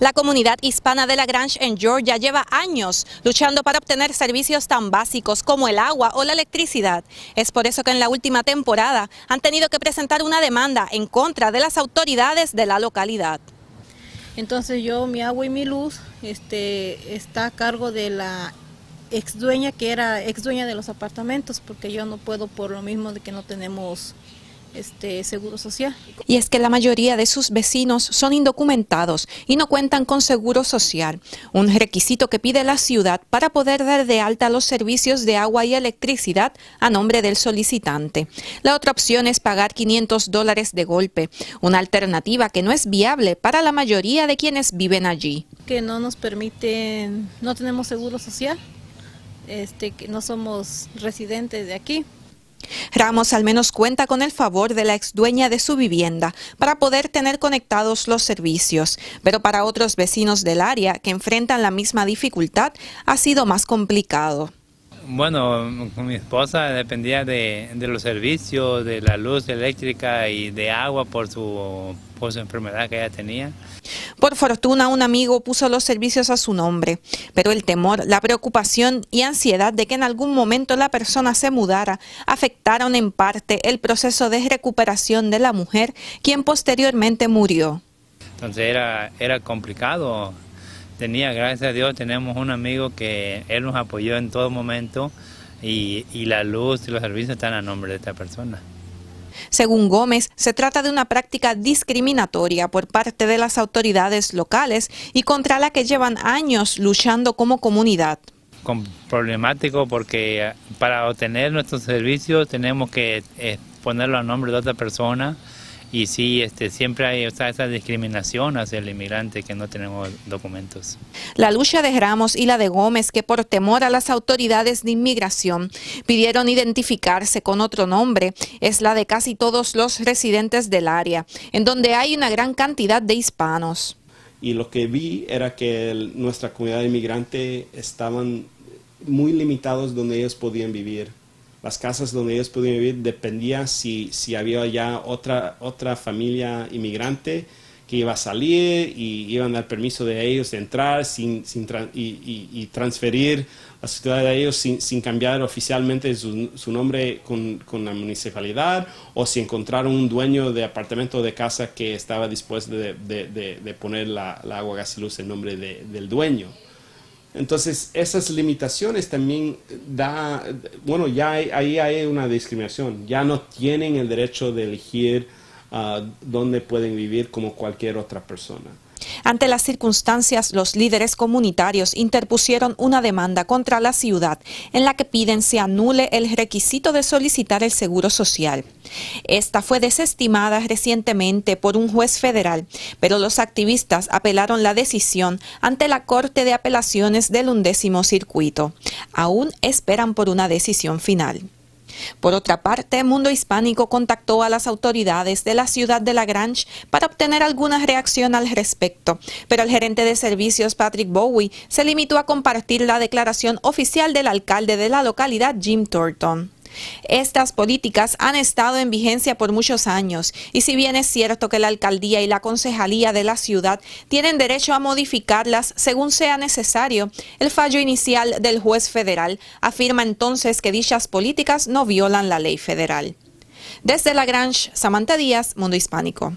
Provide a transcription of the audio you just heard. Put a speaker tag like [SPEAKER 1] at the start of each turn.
[SPEAKER 1] La comunidad hispana de La Grange en Georgia lleva años luchando para obtener servicios tan básicos como el agua o la electricidad. Es por eso que en la última temporada han tenido que presentar una demanda en contra de las autoridades de la localidad. Entonces
[SPEAKER 2] yo, mi agua y mi luz este, está a cargo de la ex dueña que era ex dueña de los apartamentos porque yo no puedo por lo mismo de que no tenemos este seguro social.
[SPEAKER 1] Y es que la mayoría de sus vecinos son indocumentados y no cuentan con seguro social, un requisito que pide la ciudad para poder dar de alta los servicios de agua y electricidad a nombre del solicitante. La otra opción es pagar 500 dólares de golpe, una alternativa que no es viable para la mayoría de quienes viven allí.
[SPEAKER 2] Que no nos permiten, no tenemos seguro social, este, que no somos residentes de aquí.
[SPEAKER 1] Ramos al menos cuenta con el favor de la ex dueña de su vivienda para poder tener conectados los servicios, pero para otros vecinos del área que enfrentan la misma dificultad ha sido más complicado.
[SPEAKER 3] Bueno, mi esposa dependía de, los servicios, de la luz eléctrica y de agua por su, por su enfermedad que ella tenía.
[SPEAKER 1] Por fortuna, un amigo puso los servicios a su nombre, pero el temor, la preocupación y ansiedad de que en algún momento la persona se mudara afectaron en parte el proceso de recuperación de la mujer, quien posteriormente murió.
[SPEAKER 3] Entonces era, era complicado. Tenía, gracias a Dios, tenemos un amigo que él nos apoyó en todo momento y, y la luz y los servicios están a nombre de esta persona.
[SPEAKER 1] Según Gómez, se trata de una práctica discriminatoria por parte de las autoridades locales y contra la que llevan años luchando como comunidad.
[SPEAKER 3] problemático porque eh, para obtener nuestros servicios tenemos que eh, ponerlo a nombre de otra persona y sí, este, siempre hay o esa discriminación hacia el inmigrante que no tenemos documentos.
[SPEAKER 1] La lucha de Ramos y la de Gómez, que por temor a las autoridades de inmigración pidieron identificarse con otro nombre, es la de casi todos los residentes del área, en donde hay una gran cantidad de hispanos.
[SPEAKER 4] Y lo que vi era que nuestra comunidad inmigrante estaban muy limitados donde ellos podían vivir las casas donde ellos podían vivir dependía si, si había ya otra, otra familia inmigrante que iba a salir y iban a dar permiso de ellos de entrar sin, sin y, transferir a transferir la ciudad de ellos sin, cambiar oficialmente su, nombre con, la municipalidad o si encontraron un dueño de apartamento o de casa que estaba dispuesto de, poner la, la, agua, gas y luz en nombre del dueño. Entonces, esas limitaciones también da, bueno, ya ahí hay una discriminación, ya no tienen el derecho de elegir a ah, dónde pueden vivir como cualquier otra persona.
[SPEAKER 1] Ante las circunstancias, los líderes comunitarios interpusieron una demanda contra la ciudad en la que piden se anule el requisito de solicitar el seguro social. Esta fue desestimada recientemente por un juez federal, pero los activistas apelaron la decisión ante la Corte de Apelaciones del undécimo circuito. Aún esperan por una decisión final. Por otra parte, Mundo Hispánico contactó a las autoridades de la ciudad de La Grange para obtener alguna reacción al respecto, pero el gerente de servicios Patrick Bowie se limitó a compartir la declaración oficial del alcalde de la localidad, Jim Thornton. Estas políticas han estado en vigencia por muchos años y si bien es cierto que la alcaldía y la concejalía de la ciudad tienen derecho a modificarlas según sea necesario, el fallo inicial del juez federal afirma entonces que dichas políticas no violan la ley federal. Desde La Grange, Samantha Díaz, Mundo Hispánico.